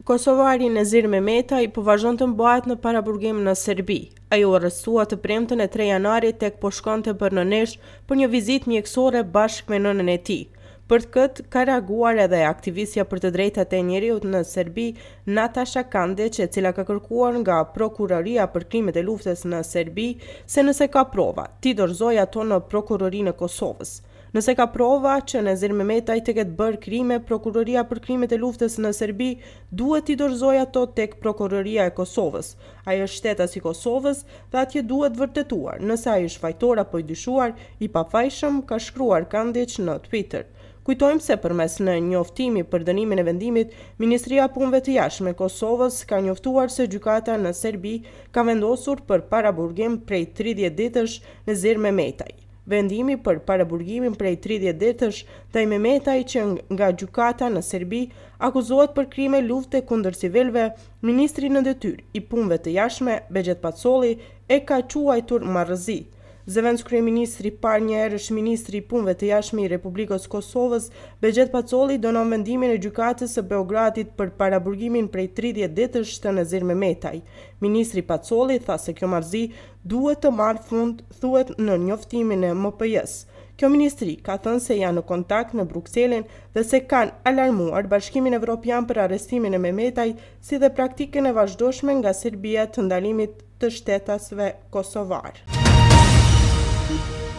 Kosovari në zirë me meta i po të mbahet në paraburgim në Serbi. A ju arrestua të premtën e 3 janari të po shkonte për në neshë për një vizit mjekësore bashkë me nënën e tij. Për të këtë, ka reaguar edhe aktivisja për të drejta të njëriut në Serbi, Natasha Kande, që cila ka kërkuar nga Prokuroria për krimet e luftës në Serbi, se nëse ka prova, ti dorzoja tonë në Prokurorinë e Kosovës. Nëse ka prova që në zirë me metaj të ketë bërë krime, Prokuroria për krimet e luftës në Serbi duhet i dorzoj ato tek Prokuroria e Kosovës. Ajo është shteta si Kosovës dhe atje duhet vërtetuar nëse ajo është fajtor apo i dyshuar, i pafajshëm, ka shkruar Kandic në Twitter. Kujtojmë se përmes në njoftimi për dënimin e vendimit, Ministria Punëve të Jashtme Kosovës ka njoftuar se gjykata në Serbi ka vendosur për paraburgim prej 30 ditësh në me Metaj vendimi për paraburgimin prej 30 ditësh ndaj Memetaj që nga gjykata në Serbi akuzohet për krime lufte kundër civilëve, ministri në detyrë i punëve të jashtme Begjet Pacolli e ka quajtur marrëzi. Zëvendës Kryeministri par një erë është Ministri i Punve të Jashmi i Republikës Kosovës, Begjet Pacoli donon vendimin e gjukatës e Beogratit për paraburgimin prej 30 ditësh të në zirë me metaj. Ministri Pacoli tha se kjo marzi duhet të marë fund thuet në njoftimin e MPS. Kjo ministri ka thënë se janë në kontakt në Bruxelin dhe se kanë alarmuar Bashkimin Evropian për arrestimin e Memetaj si dhe praktikën e vazhdueshme nga Serbia të ndalimit të shtetasve kosovarë. Thank you.